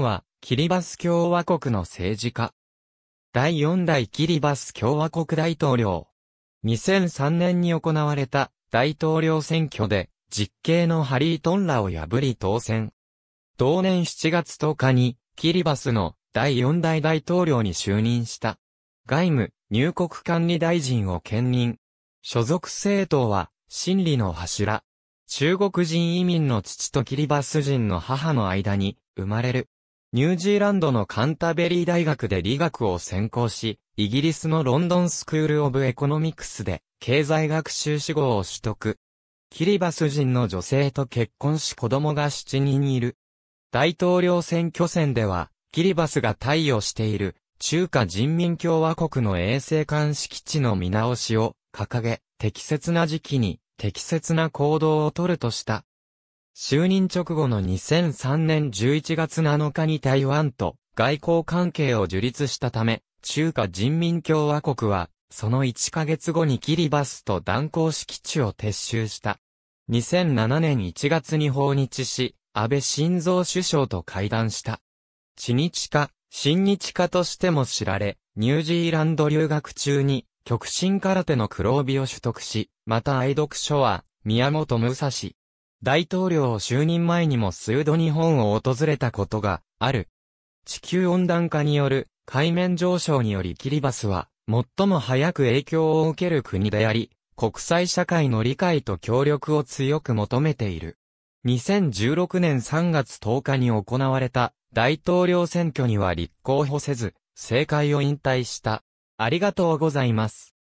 は、キリバス共和国の政治家。第4代キリバス共和国大統領。2003年に行われた大統領選挙で、実刑のハリートンラを破り当選。同年7月10日に、キリバスの第4代大統領に就任した。外務、入国管理大臣を兼任。所属政党は、真理の柱。中国人移民の父とキリバス人の母の間に生まれる。ニュージーランドのカンタベリー大学で理学を専攻し、イギリスのロンドンスクール・オブ・エコノミクスで経済学習士号を取得。キリバス人の女性と結婚し子供が7人いる。大統領選挙戦では、キリバスが対応している中華人民共和国の衛星監視基地の見直しを掲げ、適切な時期に適切な行動をとるとした。就任直後の2003年11月7日に台湾と外交関係を樹立したため、中華人民共和国は、その1ヶ月後にキリバスと断交式地を撤収した。2007年1月に訪日し、安倍晋三首相と会談した。地日化、新日化としても知られ、ニュージーランド留学中に、極真空手の黒帯を取得し、また愛読書は、宮本武蔵、大統領就任前にも数度日本を訪れたことがある。地球温暖化による海面上昇によりキリバスは最も早く影響を受ける国であり、国際社会の理解と協力を強く求めている。2016年3月10日に行われた大統領選挙には立候補せず、政界を引退した。ありがとうございます。